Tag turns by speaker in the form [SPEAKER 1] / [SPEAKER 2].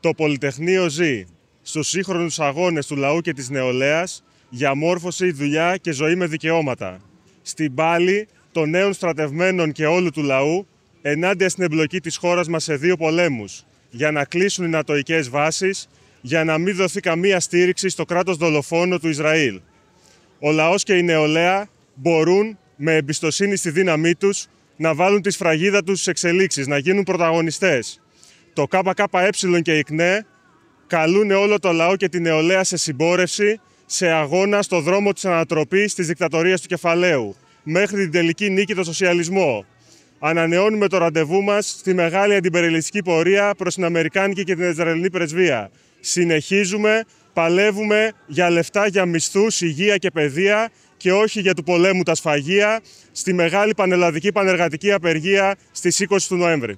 [SPEAKER 1] Το Πολυτεχνείο ζει στους σύγχρονους αγώνες του λαού και της νεολαίας για μόρφωση, δουλειά και ζωή με δικαιώματα. Στην πάλη των νέων στρατευμένων και όλου του λαού ενάντια στην εμπλοκή της χώρας μας σε δύο πολέμους για να κλείσουν οι νατοικές βάσεις, για να μην δοθεί καμία στήριξη στο κράτος δολοφόνο του Ισραήλ. Ο λαός και η νεολαία μπορούν με εμπιστοσύνη στη δύναμή τους να βάλουν τη σφραγίδα τους στις εξελίξεις, να γίνουν πρωταγωνιστές. Το ΚΚΕ και η ΚΝΕ καλούν όλο το λαό και την νεολαία σε συμπόρευση, σε αγώνα στο δρόμο της ανατροπής της δικτατορίας του κεφαλαίου, μέχρι την τελική νίκη του σοσιαλισμού. Ανανεώνουμε το ραντεβού μας στη μεγάλη αντιπεριληστική πορεία προς την Αμερικάνικη και την Ισραηλινή πρεσβεία. Συνεχίζουμε, παλεύουμε για λεφτά, για μισθούς, υγεία και παιδεία και όχι για του πολέμου τα σφαγεία στη μεγάλη πανελλαδική πανεργατική απεργία στις 20 του Νοέμβρη.